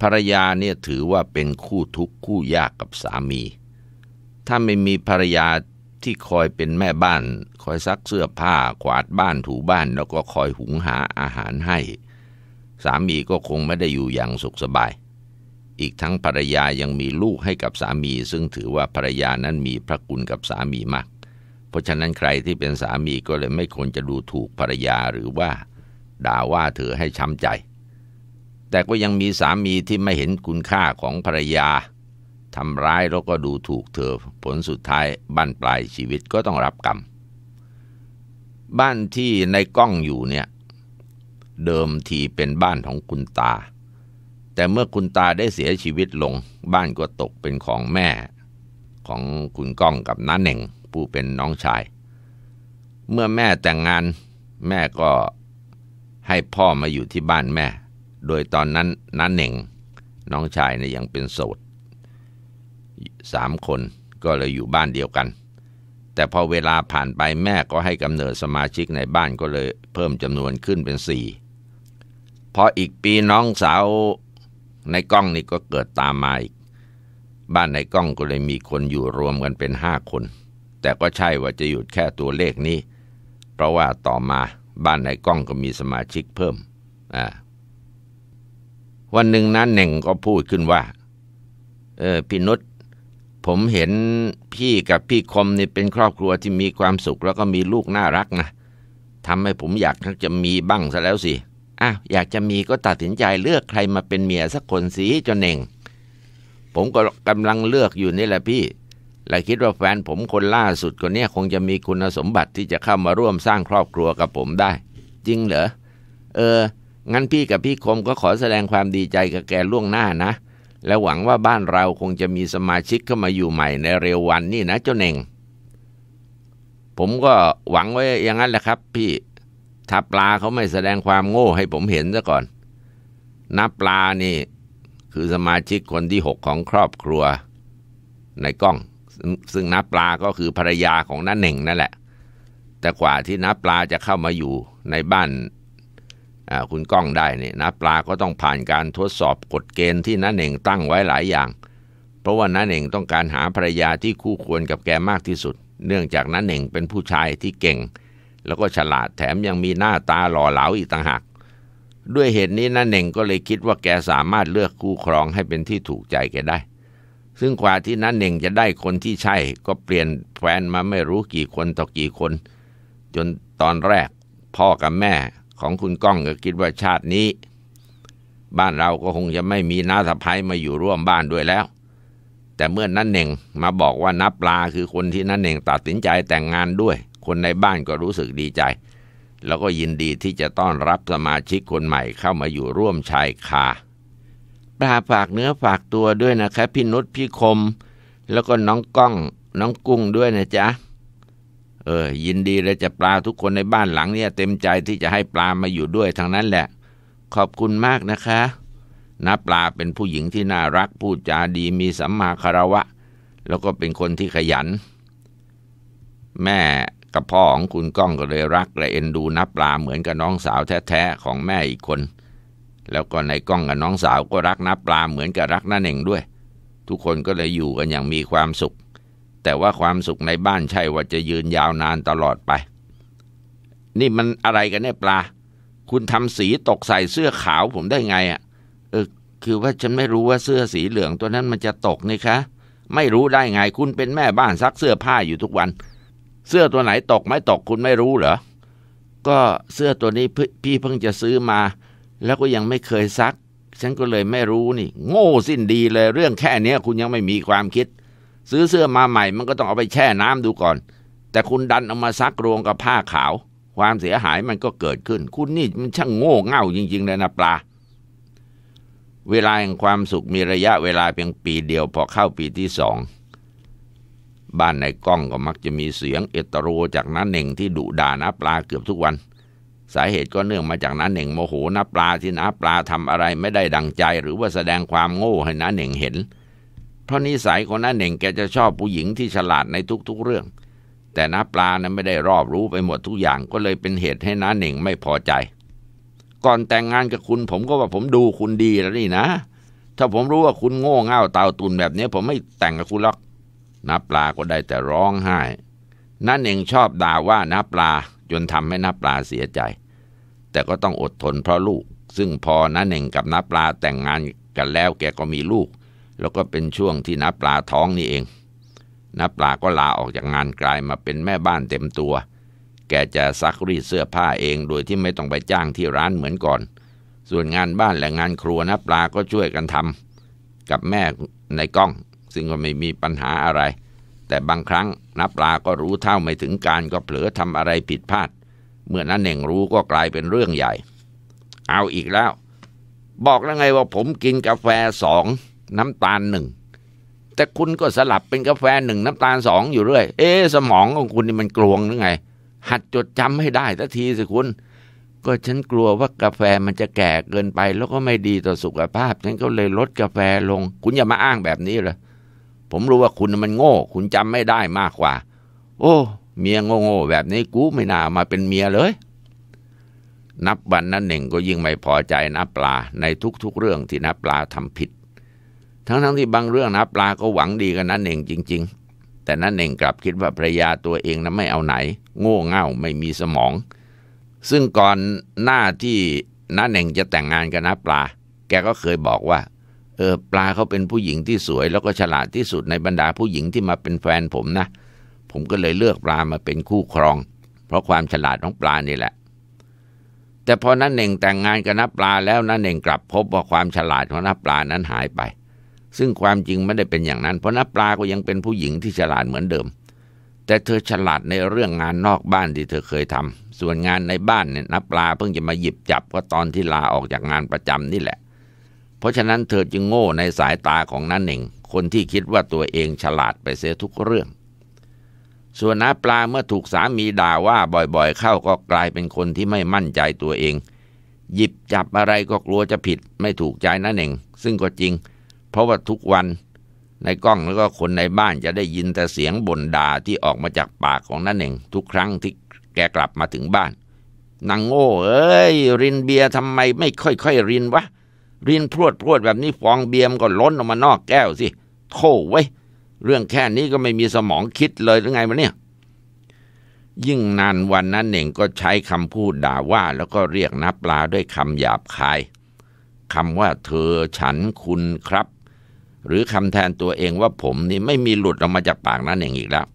ภรรยาเนี่ยถือว่าเป็นคู่ทุกข์คู่ยากกับสามี ถ้าไม่มีภรรยาที่คอยเป็นแม่บ้าน คอยซักเสื้อผ้าขวาดบ้านถูบ้านแล้วก็คอยหุงหาอาหารให้ สามีก็คงไม่ได้อยู่อย่างสุขสบาย อีกทั้งภรรยายังมีลูกให้กับสามี ซึ่งถือว่าภรรยานั้นมีพระคุณกับสามีมาก เพราะฉะนั้นใครที่เป็นสามีก็เลยไม่ควรจะดูถูกภรรยาหรือว่าด่าว่าเธอให้ช้ำใจแต่ก็ยังมีสามีที่ไม่เห็นคุณค่าของภรรยาทำร้ายแล้วก็ดูถูกเธอผลสุดท้ายบ้านปลายชีวิตก็ต้องรับกรรมบ้านที่ในกล้องอยู่เนี่ย เดิมทีเป็นบ้านของคุณตา แต่เมื่อคุณตาได้เสียชีวิตลงบ้านก็ตกเป็นของแม่ของคุณก้องกับน้าเน่งผู้เป็นน้องชาย เมื่อแม่แต่งงานแม่ก็ให้พ่อมาอยู่ที่บ้านแม่โดยตอนนั้นน้าเหน่งน้องชายเนี่ยยังเป็นโสดสามคนก็เลยอยู่บ้านเดียวกัน แต่พอเวลาผ่านไปแม่ก็ให้กำเนิดสมาชิกในบ้านก็เลยเพิ่มจำนวนขึ้นเป็นสี่พออีกปีน้องสาวในกล้องนี่ก็เกิดตามมาอีก บ้านในกล้องก็เลยมีคนอยู่รวมกันเป็นห้าคน แต่ก็ใช่ว่าจะหยุดแค่ตัวเลขนี้ เพราะว่าต่อมาบ้านในกล้องก็มีสมาชิกเพิ่มอ่าวันหนึ่งนะเหน่งก็พูดขึ้นว่า เออพี่นุชผมเห็นพี่กับพี่คมนี่เป็นครอบครัวที่มีความสุขแล้วก็มีลูกน่ารักนะทำให้ผมอยากจะมีบ้างซะแล้วสิอ้าวอยากจะมีก็ตัดสินใจเลือกใครมาเป็นเมียสักคนสิจนเน่ง ผมก็กำลังเลือกอยู่นี่แหละพี่ และคิดว่าแฟนผมคนล่าสุดคนนี้คงจะมีคุณสมบัติที่จะเข้ามาร่วมสร้างครอบครัวกับผมได้ จริงเหรอเอองั้นพี่กับพี่คมก็ขอแสดงความดีใจกับแกล่วงหน้านะ และหวังว่าบ้านเราคงจะมีสมาชิกเข้ามาอยู่ใหม่ ในเร็ววันนี่นะเจ้าเน่งผมก็หวังไว้อย่างนั้นแหละครับ พี่ถ้าปลาเขาไม่แสดงความโง่ ให้ผมเห็นซะก่อนนับปลานี่ คือสมาชิกคนที่หกของครอบครัว ในกล้อง ซึ่งนับปลาก็คือภรรยาของน้าเน่งนั่นแหละ แต่กว่าที่นับปลาจะเข้ามาอยู่ในบ้านคุณกล้องได้นี่นะปลาก็ต้องผ่านการทดสอบกฎเกณฑ์ที่น้าเน่งตั้งไว้หลายอย่าง เพราะว่าน้าเน่งต้องการหาภรรยาที่คู่ควรกับแกมากที่สุด เนื่องจากน้าเน่งเป็นผู้ชายที่เก่ง แล้วก็ฉลาดแถมยังมีหน้าตาหล่อเหลาอีกต่างหากด้วยเหตุนี้น้าเน่งก็เลยคิดว่าแกสามารถเลือกคู่ครองให้เป็นที่ถูกใจแกได้ ซึ่งกว่าที่น้าเน่งจะได้คนที่ใช่ ก็เปลี่ยนแฟนมาไม่รู้กี่คนต่อกี่คน จนตอนแรกพ่อกับแม่ของคุณก้องก็คิดว่าชาตินี้ บ้านเราก็คงจะไม่มีน้าสะพ้ายมาอยู่ร่วมบ้านด้วยแล้ว แต่เมื่อนั่นเน่งมาบอกว่านับปลาคือคนที่นั่นเน่งตัดสินใจแต่งงานด้วย คนในบ้านก็รู้สึกดีใจ แล้วก็ยินดีที่จะต้อนรับสมาชิกคนใหม่เข้ามาอยู่ร่วมชายคาปลาฝากเนื้อฝากตัวด้วยนะครับพี่นุชพี่คม แล้วก็น้องก้องน้องกุ้งด้วยนะจ๊ะเออยินดีและจะปลาทุกคนในบ้านหลังเนี่ยเต็มใจที่จะให้ปลามาอยู่ด้วยทางนั้นแหละ ขอบคุณมากนะคะน้าปลาเป็นผู้หญิงที่น่ารักพูดจาดีมีสัมมาคารวะ แล้วก็เป็นคนที่ขยัน แม่กับพ่อของคุณก้องก็เลยรัก และเอ็นดูนับปลาเหมือนกับน้องสาวแท้ๆของแม่อีกคน แล้วก็ในก้องกับน้องสาวก็รักนับปลาเหมือนกับรักน้าเน่งด้วย ทุกคนก็เลยอยู่กันอย่างมีความสุขแต่ว่าความสุขในบ้านใช่ว่าจะยืนยาวนานตลอดไป นี่มันอะไรกันเนี่ยปลาคุณทำสีตกใส่เสื้อขาวผมได้ไงอะ่ะเออคือว่าฉันไม่รู้ว่าเสื้อสีเหลืองตัวนั้นมันจะตกนี่คะ ไม่รู้ได้ไงคุณเป็นแม่บ้านซักเสื้อผ้าอยู่ทุกวัน เสื้อตัวไหนตกไม่ตกคุณไม่รู้เหรอ ก็เสื้อตัวนี้พี่เพิ่งจะซื้อมาแล้วก็ยังไม่เคยซัก ฉันก็เลยไม่รู้นี่โง่สิ้นดีเลยเรื่องแค่นี้คุณยังไม่มีความคิดซื้อเสื้อมาใหม่มันก็ต้องเอาไปแช่น้ำดูก่อน แต่คุณดันเอามาซักรวมกับผ้าขาว ความเสียหายมันก็เกิดขึ้น คุณนี่มันช่างโง่เง่าจริงๆเลยนะปลาเวลาแห่งความสุขมีระยะเวลาเพียงปีเดียวพอเข้าปีที่สอง บ้านในกล้องก็มักจะมีเสียงเอตโร จากน้าเหน่งที่ดุด่านะปลาเกือบทุกวัน สาเหตุก็เนื่องมาจากน้าเหน่งโมโหนะปลาที่น้าปลาทำอะไรไม่ได้ดังใจหรือว่าแสดงความโง่ให้น้าเหน่งเห็นเพราะนิสัยคนนั้นเหน่งแกจะชอบผู้หญิงที่ฉลาดในทุกๆเรื่อง แต่น้าปลานั้นไม่ได้รอบรู้ไปหมดทุกอย่าง ก็เลยเป็นเหตุให้น้าเหน่งไม่พอใจ ก่อนแต่งงานกับคุณ ผมก็ว่าผมดูคุณดีแล้วนี่นะ ถ้าผมรู้ว่าคุณโง่เง่าเตาตุนแบบนี้ผมไม่แต่งกับคุณหรอกน้าปลาก็ได้แต่ร้องไห้น้าเหน่งชอบด่าว่าน้าปลาจนทำให้น้าปลาเสียใจ แต่ก็ต้องอดทนเพราะลูก ซึ่งพอน้าเหน่งกับน้าปลาแต่งงานกันแล้วแกก็มีลูกแล้วก็เป็นช่วงที่นับปลาท้องนี่เอง นับปลาก็ลาออกจากงานกลายมาเป็นแม่บ้านเต็มตัว แกจะซักรีดเสื้อผ้าเอง โดยที่ไม่ต้องไปจ้างที่ร้านเหมือนก่อน ส่วนงานบ้านและงานครัว นับปลาก็ช่วยกันทำกับแม่ในกล้อง ซึ่งก็ไม่มีปัญหาอะไร แต่บางครั้งนับปลาก็รู้เท่าไม่ถึงการก็เผลอทำอะไรผิดพลาด เมื่อนั้นเน่งรู้ก็กลายเป็นเรื่องใหญ่ เอาอีกแล้ว บอกแล้วไงว่าผมกินกาแฟสองน้ำตาลหนึ่ง แต่คุณก็สลับเป็นกาแฟหนึ่งน้ำตาลสองอยู่เรื่อย เอ๊สมองของคุณนี่มันกลวงหรือไง หัดจดจำให้ได้ทันทีสิคุณ ก็ฉันกลัวว่ากาแฟมันจะแก่เกินไป แล้วก็ไม่ดีต่อสุขภาพ ฉันก็เลยลดกาแฟลง คุณอย่ามาอ้างแบบนี้เลยผมรู้ว่าคุณมันโง่ คุณจำไม่ได้มากกว่า โอ้ เมียโง่ๆแบบนี้กูไม่น่ามาเป็นเมียเลย นับวันนั้นหนึ่งก็ยิ่งไม่พอใจนบปลาในทุก ๆ เรื่องที่นบปลาทำผิดทั้งทั้งที่บางเรื่องนะปลาก็หวังดีกับนั่นเองจริง ๆ แต่นั่นเองกลับคิดว่าภรรยาตัวเองนะไม่เอาไหน โง่เง่าไม่มีสมอง ซึ่งก่อนหน้าที่นั่นเองจะแต่งงานกับนะปลา แกก็เคยบอกว่าเออปลาเขาเป็นผู้หญิงที่สวย แล้วก็ฉลาดที่สุดในบรรดาผู้หญิงที่มาเป็นแฟนผมนะ ผมก็เลยเลือกปลามาเป็นคู่ครอง เพราะความฉลาดของปลานี่แหละ แต่พอนั่นเองแต่งงานกับนับปลาแล้วนั่นเองกลับพบว่าความฉลาดของนับปลานั้นหายไปซึ่งความจริงไม่ได้เป็นอย่างนั้นเพราะน้าปลาก็ยังเป็นผู้หญิงที่ฉลาดเหมือนเดิม แต่เธอฉลาดในเรื่องงานนอกบ้านที่เธอเคยทำ ส่วนงานในบ้านเนี่ยน้าปลาเพิ่งจะมาหยิบจับก็ตอนที่ลาออกจากงานประจำนี่แหละ เพราะฉะนั้นเธอจึงโง่ในสายตาของนั่นเองคนที่คิดว่าตัวเองฉลาดไปเสียทุกเรื่อง ส่วนน้าปลาเมื่อถูกสามีด่าว่าบ่อยๆ เข้าก็กลายเป็นคนที่ไม่มั่นใจตัวเอง หยิบจับอะไรก็กลัวจะผิด ไม่ถูกใจนั่นเองซึ่งก็จริงราะว่าทุกวันในกล้องแล้วก็คนในบ้านจะได้ยินแต่เสียงบ่นด่าที่ออกมาจากปากของนั่นเองทุกครั้งที่แกกลับมาถึงบ้านนางโง่เอ้ยรินเบียร์ทำไม ไม่ค่อย ๆ รินวะรินพรวดพรวดแบบนี้ฟองเบียร์มก็ล้นออกมานอกแก้วสิโธ่ไว้เรื่องแค่นี้ก็ไม่มีสมองคิดเลยหรือไงวะเนี่ย ยิ่งนานวันนั้นเน่งก็ใช้คำพูดด่าว่าแล้วก็เรียกนับปลาด้วยคำหยาบคายคำว่าเธอฉันคุณครับหรือคำแทนตัวเองว่าผมนี่ไม่มีหลุดออกมาจากปากนั่นเองอีกแล้ว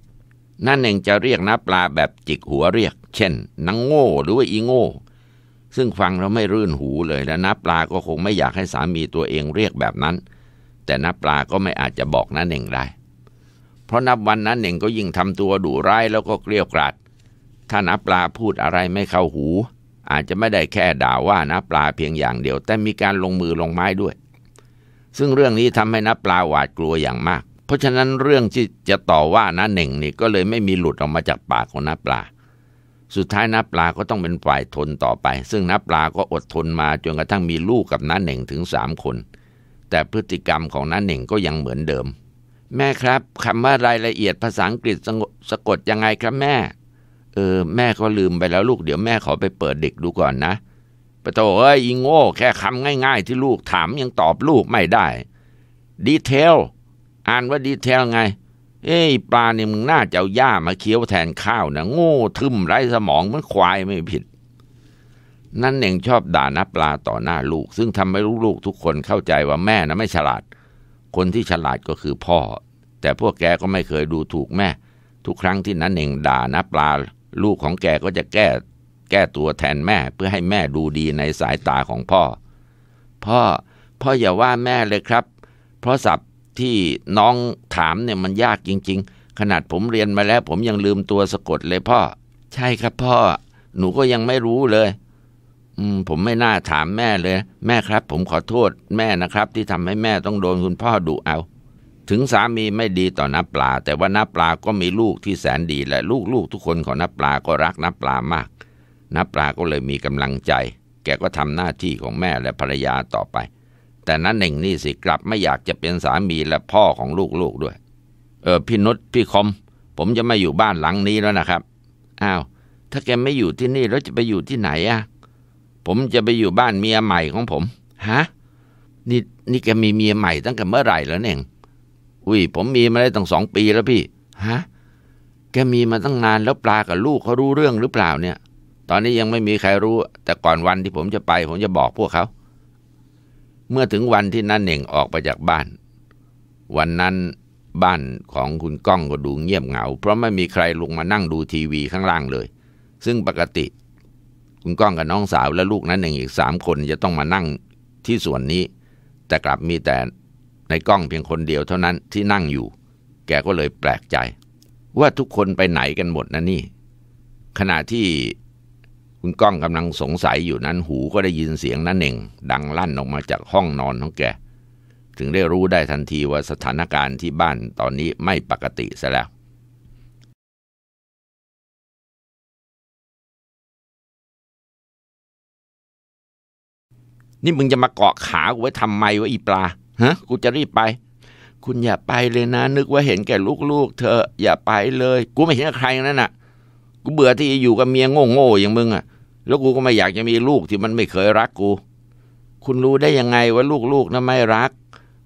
นั่นเองจะเรียกน้าปลาแบบจิกหัวเรียก เช่นนังโง่หรือว่าอีโง่ซึ่งฟังเราไม่รื่นหูเลย และน้าปลาก็คงไม่อยากให้สามีตัวเองเรียกแบบนั้น แต่น้าปลาก็ไม่อาจจะบอกนั่นเองได้เพราะนับวันนั้นเองก็ยิ่งทำตัวดุร้ายแล้วก็เกลี้ยกล่อมถ้าน้าปลาพูดอะไรไม่เข้าหู อาจจะไม่ได้แค่ด่าว่าน้าปลาเพียงอย่างเดียว แต่มีการลงมือลงไม้ด้วยซึ่งเรื่องนี้ทำให้นับปลาหวาดกลัวอย่างมาก เพราะฉะนั้นเรื่องที่จะต่อว่าน้าเหน่งนี่ก็เลยไม่มีหลุดออกมาจากปากของนับปลา สุดท้ายนับปลาก็ต้องเป็นฝ่ายทนต่อไป ซึ่งนับปลาก็อดทนมาจนกระทั่งมีลูกกับน้าเหน่งถึงสามคน แต่พฤติกรรมของน้าเหน่งก็ยังเหมือนเดิม แม่ครับคำว่ารายละเอียดภาษาอังกฤษสะกดยังไงครับแม่ เออ แม่ก็ลืมไปแล้วลูกเดี๋ยวแม่ขอไปเปิดเด็กดูก่อนนะปโตเอ้ยอีงโง่แค่คำง่ายๆ ที่ลูกถามยังตอบลูกไม่ได้ ดีเทลอ่านว่าดีเทลไง เอ้ยปลาเนี่ยมึงน่าจะเอาหญ้ามาเคี้ยวแทนข้าวนะโง่ทึมไรสมองมันควายไม่ผิด นั่นเองชอบด่านับปลาต่อหน้าลูก ซึ่งทำให้ลูกๆ ทุกคนเข้าใจว่าแม่นะไม่ฉลาด คนที่ฉลาดก็คือพ่อ แต่พวกแกก็ไม่เคยดูถูกแม่ ทุกครั้งที่นั้นเองด่านับปลา ลูกของแกก็จะแก้แก้ตัวแทนแม่เพื่อให้แม่ดูดีในสายตาของพ่อ พ่อ พ่ออย่าว่าแม่เลยครับ เพราะศัพท์ที่น้องถามเนี่ยมันยากจริง ๆ ขนาดผมเรียนมาแล้ว ผมยังลืมตัวสะกดเลยพ่อ ใช่ครับพ่อ หนูก็ยังไม่รู้เลย อืม ผมไม่น่าถามแม่เลย แม่ครับ ผมขอโทษแม่นะครับ ที่ทำให้แม่ต้องโดนคุณพ่อดุเอา ถึงสามีไม่ดีต่อนับปลา แต่ว่านับปลาก็มีลูกที่แสนดีและลูกๆทุกคนของนับปลาก็รักนับปลามากนับปลาก็เลยมีกำลังใจ แกก็ทำหน้าที่ของแม่และภรรยาต่อไป แต่นั้นเองนี่สิกลับไม่อยากจะเป็นสามีและพ่อของลูกๆด้วย เออพี่นุชพี่คม ผมจะไม่อยู่บ้านหลังนี้แล้วนะครับ อ้าวถ้าแกไม่อยู่ที่นี่แล้วจะไปอยู่ที่ไหนอะ ผมจะไปอยู่บ้านเมียใหม่ของผม ฮะ นี่นี่แกมี เมียใหม่ตั้งแต่เมื่อไหร่แล้วเนี่ยอุ้ยผมมีมาได้ตั้งสองปีแล้วพี่ ฮะ แกมีมาตั้งนานแล้วปลากับลูกเขารู้เรื่องหรือเปล่าเนี่ยตอนนี้ยังไม่มีใครรู้ แต่ก่อนวันที่ผมจะไป ผมจะบอกพวกเขา เมื่อถึงวันที่นั่นเน่งออกไปจากบ้าน วันนั้นบ้านของคุณก้องก็ดูเงียบเหงา เพราะไม่มีใครลงมานั่งดูทีวีข้างล่างเลย ซึ่งปกติ คุณก้องกับน้องสาวและลูกนั้นเองอีกสามคนจะต้องมานั่งที่ส่วนนี้ แต่กลับมีแต่ในก้องเพียงคนเดียวเท่านั้นที่นั่งอยู่ แกก็เลยแปลกใจ ว่าทุกคนไปไหนกันหมดนะนี่ ขณะที่คุณก้องกำลังสงสัยอยู่นั้นหูก็ได้ยินเสียงนั่นเอง ดังลั่นออกมาจากห้องนอนของแกถึงได้รู้ได้ทันทีว่าสถานการณ์ที่บ้านตอนนี้ไม่ปกติซะแล้ว นี่มึงจะมาเกาะขา กูไว้ทำไมวะอีปลา ฮะ กูจะรีบไป คุณอย่าไปเลยนะนึกว่าเห็นแก่ลูกๆเธออย่าไปเลย กูไม่เห็นใครนั่นน่ะ กูเบื่อที่อยู่กับเมียโง่ๆอย่างมึงอ่ะแล้วกูก็ไม่อยากจะมีลูกที่มันไม่เคยรักกู คุณรู้ได้ยังไงว่าลูกๆนะไม่รัก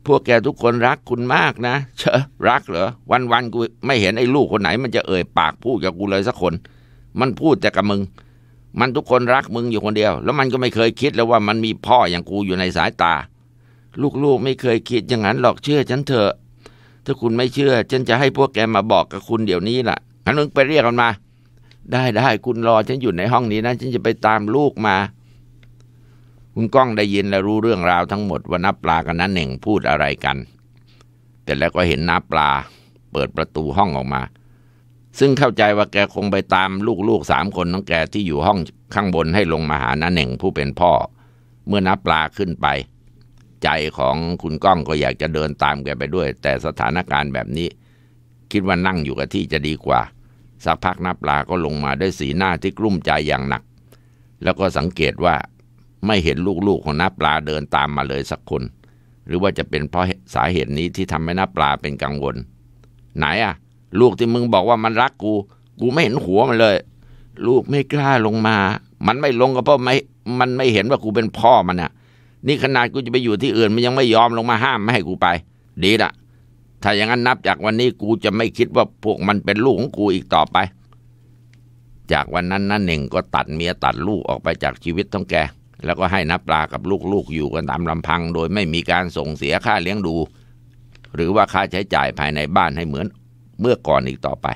พวกแกทุกคนรักคุณมากนะเชอะรักเหรอวันๆกูไม่เห็นไอ้ลูกคนไหน มันจะเอ่ยปากพูดกับกูเลยสักคน มันพูดแต่กับมึง มันทุกคนรักมึงอยู่คนเดียว แล้วมันก็ไม่เคยคิดแล้วว่ามันมีพ่ออย่างกูอยู่ในสายตา ลูกๆไม่เคยคิดอย่างนั้นหรอกเชื่อฉันเถอะ ถ้าคุณไม่เชื่อฉันจะให้พวกแกมาบอกกับคุณเดี๋ยวนี้ล่ะงั้นมึงไปเรียกมันมาได้ได้คุณรอฉันอยู่ในห้องนี้นะฉันจะไปตามลูกมา คุณก้องได้ยินและรู้เรื่องราวทั้งหมดว่านับปลากับนั้นเหน่งพูดอะไรกัน แต่แล้วก็เห็นนับปลา เปิดประตูห้องออกมา ซึ่งเข้าใจว่าแกคงไปตามลูกๆสามคนน้องแกที่อยู่ห้องข้างบนให้ลงมาหาน้าเหน่งผู้เป็นพ่อ เมื่อนับปลาขึ้นไป ใจของคุณก้องก็อยากจะเดินตามแกไปด้วย แต่สถานการณ์แบบนี้ คิดว่านั่งอยู่กับที่จะดีกว่าสักพักนับลาก็ลงมาด้วยสีหน้าที่กลุ้มใจอย่างหนัก แล้วก็สังเกตว่า ไม่เห็นลูกๆของนับลาเดินตามมาเลยสักคน หรือว่าจะเป็นเพราะสาเหตุนี้ที่ทำให้นับลาเป็นกังวล ไหนอ่ะ ลูกที่มึงบอกว่ามันรักกู กูไม่เห็นหัวมันเลย ลูกไม่กล้าลงมา มันไม่ลงก็เพราะไม่มันไม่เห็นว่ากูเป็นพ่อมันอะนี่ขนาดกูจะไปอยู่ที่อื่นมันยังไม่ยอมลงมาห้ามไม่ให้กูไป ดีละถ้าอย่างนั้นนับจากวันนี้กูจะไม่คิดว่าพวกมันเป็นลูกของกูอีกต่อไป จากวันนั้นนั่นหนึ่งก็ตัดเมียตัดลูกออกไปจากชีวิตท้องแก แล้วก็ให้นับปลากับลูกๆอยู่กันตามลำพังโดยไม่มีการส่งเสียค่าเลี้ยงดู หรือว่าค่าใช้จ่ายภายในบ้านให้เหมือนเมื่อก่อนอีกต่อไป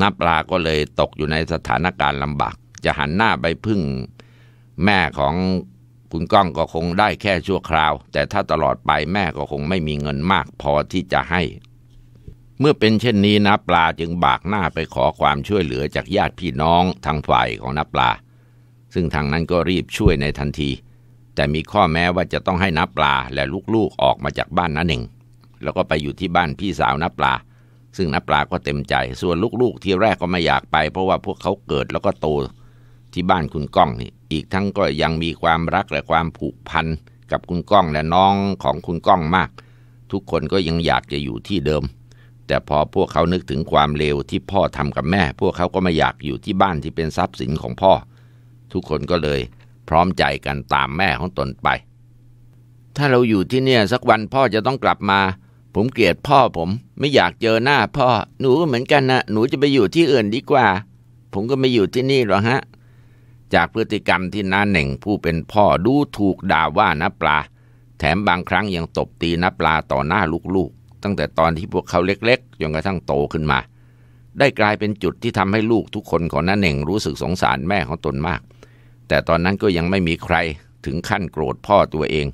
นับปลาก็เลยตกอยู่ในสถานการณ์ลำบาก จะหันหน้าไปพึ่ง แม่ของคุณก้องก็คงได้แค่ชั่วคราว แต่ถ้าตลอดไปแม่ก็คงไม่มีเงินมาก พอที่จะให้ เมื่อเป็นเช่นนี้นะปลาจึงบากหน้าไปขอความช่วยเหลือจากญาติพี่น้องทางฝ่ายของนับปลา ซึ่งทางนั้นก็รีบช่วยในทันที แต่มีข้อแม้ว่าจะต้องให้นับปลาและลูกๆออกมาจากบ้านนั่นเองแล้วก็ไปอยู่ที่บ้านพี่สาวนับปลา ซึ่งนับปลาก็เต็มใจ ส่วนลูกๆที่แรกก็ไม่อยากไป เพราะว่าพวกเขาเกิดแล้วก็โตที่บ้านคุณก้องนี่ อีกทั้งก็ยังมีความรักและความผูกพันกับคุณก้องและน้องของคุณก้องมาก ทุกคนก็ยังอยากจะอยู่ที่เดิม แต่พอพวกเขานึกถึงความเลวที่พ่อทำกับแม่ พวกเขาก็ไม่อยากอยู่ที่บ้านที่เป็นทรัพย์สินของพ่อ ทุกคนก็เลยพร้อมใจกันตามแม่ของตนไป ถ้าเราอยู่ที่เนี่ยสักวันพ่อจะต้องกลับมา ผมเกลียดพ่อผมไม่อยากเจอหน้า พ่อ หนูก็เหมือนกันนะหนูจะไปอยู่ที่อื่นดีกว่า ผมก็ไม่อยู่ที่นี่หรอกฮะจากพฤติกรรมที่น้าเหน่งผู้เป็นพ่อดูถูกด่าว่าน้าปลา แถมบางครั้งยังตบตีน้าปลาต่อหน้าลูกๆตั้งแต่ตอนที่พวกเขาเล็กๆจนกระทั่งโตขึ้นมา ได้กลายเป็นจุดที่ทำให้ลูกทุกคนของน้าเหน่งรู้สึกสงสารแม่ของตนมาก แต่ตอนนั้นก็ยังไม่มีใครถึงขั้นโกรธพ่อตัวเอง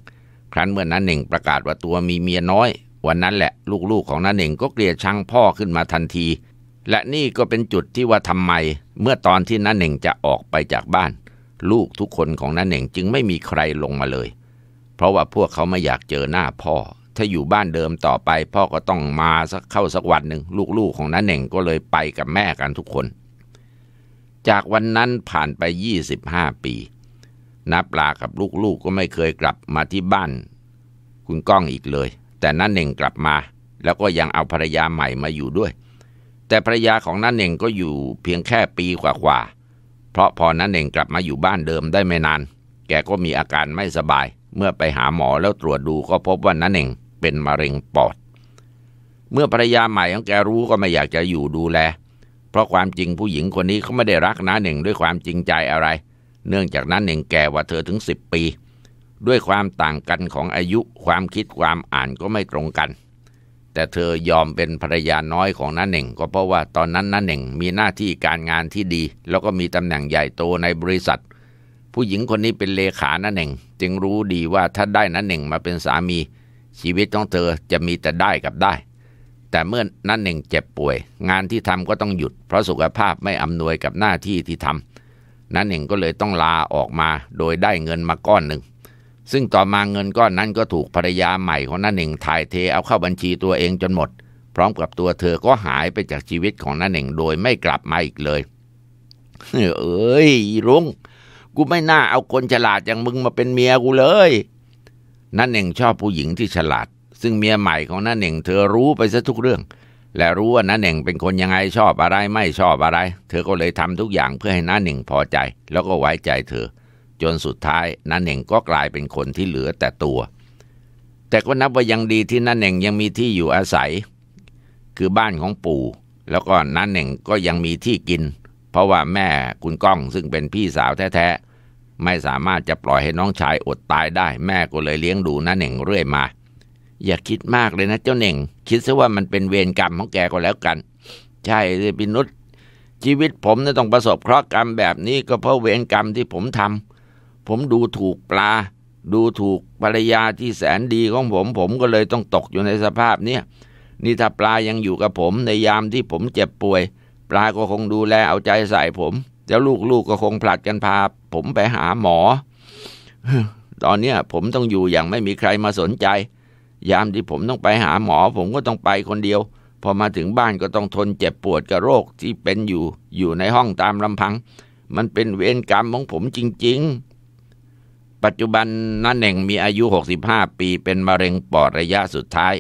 ครั้นเมื่อน้าเหน่งประกาศว่าตัวมีเมียน้อย วันนั้นแหละลูกๆของน้าเหน่งก็เกลียดชังพ่อขึ้นมาทันที และนี่ก็เป็นจุดที่ว่าทำไมเมื่อตอนที่น้าเหน่งจะออกไปจากบ้านลูกทุกคนของน้าเหน่งจึงไม่มีใครลงมาเลย เพราะว่าพวกเขาไม่อยากเจอหน้าพ่อ ถ้าอยู่บ้านเดิมต่อไปพ่อก็ต้องมาสักเข้าสักวันหนึ่ง ลูกๆของน้าเหน่งก็เลยไปกับแม่กันทุกคน จากวันนั้นผ่านไป 25 ปี นับปลากับลูกๆกก็ไม่เคยกลับมาที่บ้านคุณก้องอีกเลย แต่น้าเหน่งกลับมา แล้วก็ยังเอาภรรยาใหม่มาอยู่ด้วยแต่ภรรยาของนั่นเองก็อยู่เพียงแค่ปีกว่าๆเพราะพอนั่นเองกลับมาอยู่บ้านเดิมได้ไม่นาน แกก็มีอาการไม่สบาย เมื่อไปหาหมอแล้วตรวจดูก็พบว่านั่นเองเป็น มะเร็งปอด เมื่อภรรยาใหม่ของแกรู้ก็ไม่อยากจะอยู่ดูแล เพราะความจริงผู้หญิงคนนี้เขาไม่ได้รักน้าหน่งด้วยความจริงใจอะไร เนื่องจากนั้นเน่งแกว่าเธอถึงสิบปี ด้วยความต่างกันของอายุความคิดความอ่านก็ไม่ตรงกันแต่เธอยอมเป็นภรรยาน้อยของน้าเหน่งก็เพราะว่าตอนนั้นน้าเหน่งมีหน้าที่การงานที่ดี แล้วก็มีตำแหน่งใหญ่โตในบริษัท ผู้หญิงคนนี้เป็นเลขาน้าเหน่งจึงรู้ดีว่าถ้าได้น้าเหน่งมาเป็นสามี ชีวิตของเธอจะมีแต่ได้กับได้ แต่เมื่อน้าเหน่งเจ็บป่วย งานที่ทำก็ต้องหยุดเพราะสุขภาพไม่อำนวยกับหน้าที่ที่ทำน้าเหน่งก็เลยต้องลาออกมา โดยได้เงินมาก้อนหนึ่งซึ่งต่อมาเงินก้อนนั้นก็ถูกภรรยาใหม่ของน้าเน่งถ่ายเทเอาเข้าบัญชีตัวเองจนหมด พร้อมกับตัวเธอ ก็หายไปจากชีวิตของน้าเน่งโดยไม่กลับมาอีกเลยเอ้ยรุง้งกูไม่น่าเอาคนฉลาดอย่างมึงมาเป็นเมียกูเลยน้าเน่งชอบผู้หญิงที่ฉลาด ซึ่งเมียใหม่ของน้าเน่ง เธอรู้ไปซะทุกเรื่อง และรู้ว่าน้าเน่งเป็นคนยังไงชอบอะไรไม่ชอบอะไร เธอก็เลยทำทุกอย่างเพื่อให้น้าเน่งพอใจแล้วก็ไว้ใจเธอจนสุดท้ายนันเองก็กลายเป็นคนที่เหลือแต่ตัว แต่ก็นับว่ายังดีที่นันเองยังมีที่อยู่อาศัย คือบ้านของปู่ แล้วก็นันเองก็ยังมีที่กิน เพราะว่าแม่คุณก้องซึ่งเป็นพี่สาวแท้ๆ ไม่สามารถจะปล่อยให้น้องชายอดตายได้ แม่ก็เลยเลี้ยงดูนันเองเรื่อยมา อย่าคิดมากเลยนะเจ้าเน่ง คิดซะว่ามันเป็นเวรกรรมของแกก็แล้วกัน ใช่เลยพินุษชีวิตผมเนี่ยต้องประสบเคราะห์กรรมแบบนี้ก็เพราะเวรกรรมที่ผมทำผมดูถูกปลา ดูถูกภรรยาที่แสนดีของผม ผมก็เลยต้องตกอยู่ในสภาพเนี้ย นี่ถ้าปลายังอยู่กับผมในยามที่ผมเจ็บป่วย ปลาก็คงดูแลเอาใจใส่ผม แล้วลูกๆกก็คงผลัดกันพาผมไปหาหมอ ตอนเนี้ยผมต้องอยู่อย่างไม่มีใครมาสนใจ ยามที่ผมต้องไปหาหมอผมก็ต้องไปคนเดียว พอมาถึงบ้านก็ต้องทนเจ็บปวดกับโรคที่เป็นอยู่ อยู่ในห้องตามลำพัง มันเป็นเวรกรรมของผมจริงปัจจุบันน้าเอน่งมีอายุ 65 ปี เป็นมะเร็งปอดระยะสุดท้าย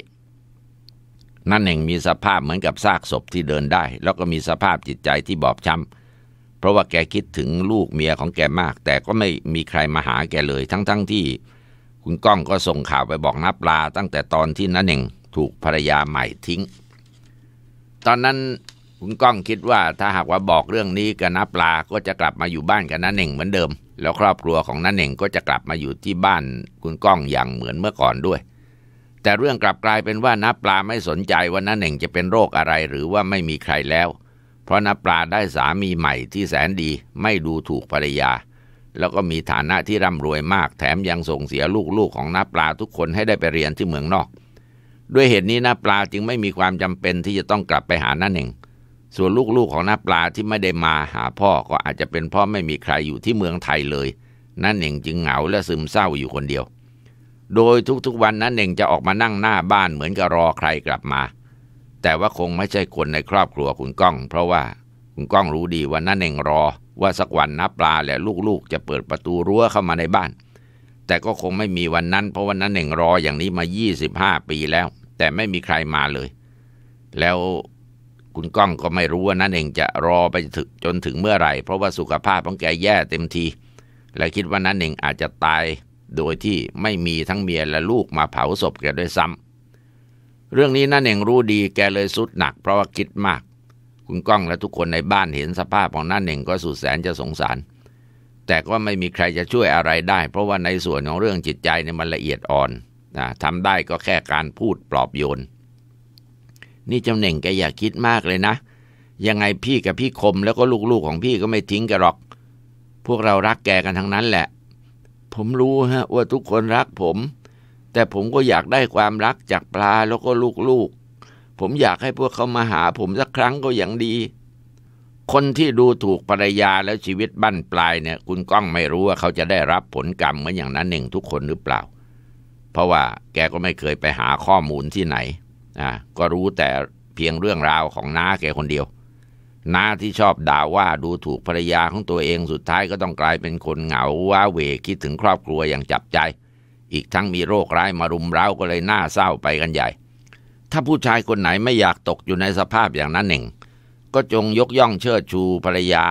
นั่นเองมีสภาพเหมือนกับซากศพที่เดินได้ แล้วก็มีสภาพจิตใจที่บอบช้ำเพราะว่าแกคิดถึงลูกเมียของแกมาก แต่ก็ไม่มีใครมาหาแกเลยทั้งๆทที่ คุณก้องก็ส่งข่าวไปบอกนับปลาตั้งแต่ตอนที่นั่นเองถูกภรรยาใหม่ทิ้ง ตอนนั้นคุณก้องคิดว่าถ้าหากว่าบอกเรื่องนี้กับนับปลาก็จะกลับมาอยู่บ้านกับนั่นเองเหมือนเดิมแล้วครอบครัวของนั่นเองก็จะกลับมาอยู่ที่บ้าน คุณก้องอย่างเหมือนเมื่อก่อนด้วย แต่เรื่องกลับกลายเป็นว่านับปลาไม่สนใจว่านั่นเองจะเป็นโรคอะไรหรือว่าไม่มีใครแล้ว เพราะนับปลาได้สามีใหม่ที่แสนดีไม่ดูถูกภรรยา แล้วก็มีฐานะที่ร่ำรวยมากแถมยังส่งเสียลูกๆของนับปลาทุกคนให้ได้ไปเรียนที่เมืองนอก ด้วยเหตุนี้นับปลาจึงไม่มีความจำเป็นที่จะต้องกลับไปหานั่นเองส่วนลูกๆ ของน้าปลาที่ไม่ได้มา หาพ่อก็อาจจะเป็นพ่อไม่มีใครอยู่ที่เมืองไทยเลย นั่นเองจึงเหงาและซึมเศร้าอยู่คนเดียว โดยทุกๆวันนั้นเองจะออกมานั่งหน้าบ้านเหมือนกับรอใครกลับมา แต่ว่าคงไม่ใช่คนในครอบครัวคุณก้อง เพราะว่า คุณก้องรู้ดีว่านั่นเองรอ ว่าสักวันน้าปลาและลูกๆจะเปิดประตูรั้วเข้ามาในบ้าน แต่ก็คงไม่มีวันนั้นเพราะวันนั้นเองรออย่างนี้มา 25 ปีแล้ว แต่ไม่มีใครมาเลย แล้วคุณก้องก็ไม่รู้ว่านั่นเองจะรอไปถึงจนถึงเมื่อไหร่ เพราะว่าสุขภาพของแกแย่เต็มที และคิดว่านั่นเองอาจจะตายโดยที่ไม่มีทั้งเมียและลูกมาเผาศพแกด้วยซ้ำ เรื่องนี้นั่นเองรู้ดีแกเลยสุดหนักเพราะว่าคิดมาก คุณก้องและทุกคนในบ้านเห็นสภาพของนั่นเองก็สุดแสนจะสงสาร แต่ก็ไม่มีใครจะช่วยอะไรได้ เพราะว่าในส่วนของเรื่องจิตใจเนี่ยมันละเอียดอ่อนนะทำได้ก็แค่การพูดปลอบโยนนี่จำเน่งแก อย่าคิดมากเลยนะ ยังไงพี่กับพี่คมแล้วก็ลูก ๆ ของพี่ก็ไม่ทิ้งแกหรอก พวกเรารักแกกันทั้งนั้นแหละ ผมรู้ฮะว่าทุกคนรักผม แต่ผมก็อยากได้ความรักจากปลาแล้วก็ลูก ๆ ผมอยากให้พวกเขามาหาผมสักครั้งก็อย่างดี คนที่ดูถูกภรรยาแล้วชีวิตบั้นปลายเนี่ยคุณก้องไม่รู้ว่าเขาจะได้รับผลกรรมเหมือนอย่างนั้นเองทุกคนหรือเปล่า เพราะว่าแกก็ไม่เคยไปหาข้อมูลที่ไหนอ่ะก็รู้แต่เพียงเรื่องราวของน้าแกคนเดียวน้าที่ชอบด่าว่าดูถูกภรรยาของตัวเองสุดท้ายก็ต้องกลายเป็นคนเหงาว้าเหวคิดถึงครอบครัวอย่างจับใจ อีกทั้งมีโรคร้ายมารุมเร้าก็เลยน่าเศร้าไปกันใหญ่ ถ้าผู้ชายคนไหนไม่อยากตกอยู่ในสภาพอย่างนั้นหนึ่งก็จงยกย่องเชิดชูภรรยา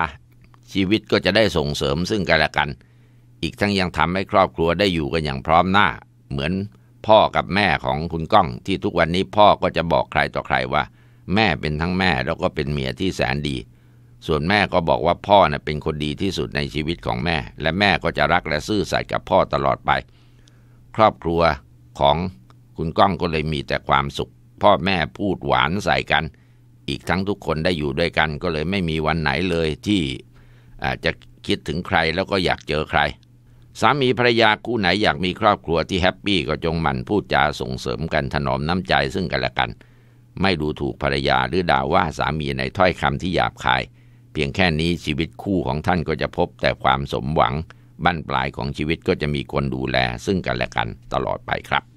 ชีวิตก็จะได้ส่งเสริมซึ่งกันและกัน อีกทั้งยังทำให้ครอบครัวได้อยู่กันอย่างพร้อมหน้าเหมือนพ่อกับแม่ของคุณก้องที่ทุกวันนี้พ่อก็จะบอกใครต่อใครว่า แม่เป็นทั้งแม่แล้วก็เป็นเมียที่แสนดี ส่วนแม่ก็บอกว่าพ่อเนะ่ยเป็นคนดีที่สุดในชีวิตของแม่ และแม่ก็จะรักและซื่อสัตย์กับพ่อตลอดไป ครอบครัวของคุณก้องก็เลยมีแต่ความสุข พ่อแม่พูดหวานใส่กัน อีกทั้งทุกคนได้อยู่ด้วยกัน ก็เลยไม่มีวันไหนเลยที่อาจจะคิดถึงใครแล้วก็อยากเจอใครสามีภรรยาคู่ไหนอยากมีครอบครัวที่แฮปปี้ก็จงหมั่นพูดจาส่งเสริมกันถนอมน้ำใจซึ่งกันและกัน ไม่ดูถูกภรรยาหรือด่าว่าสามีในถ้อยคำที่หยาบคาย เพียงแค่นี้ชีวิตคู่ของท่านก็จะพบแต่ความสมหวังบั้นปลายของชีวิตก็จะมีคนดูแลซึ่งกันและกันตลอดไปครับ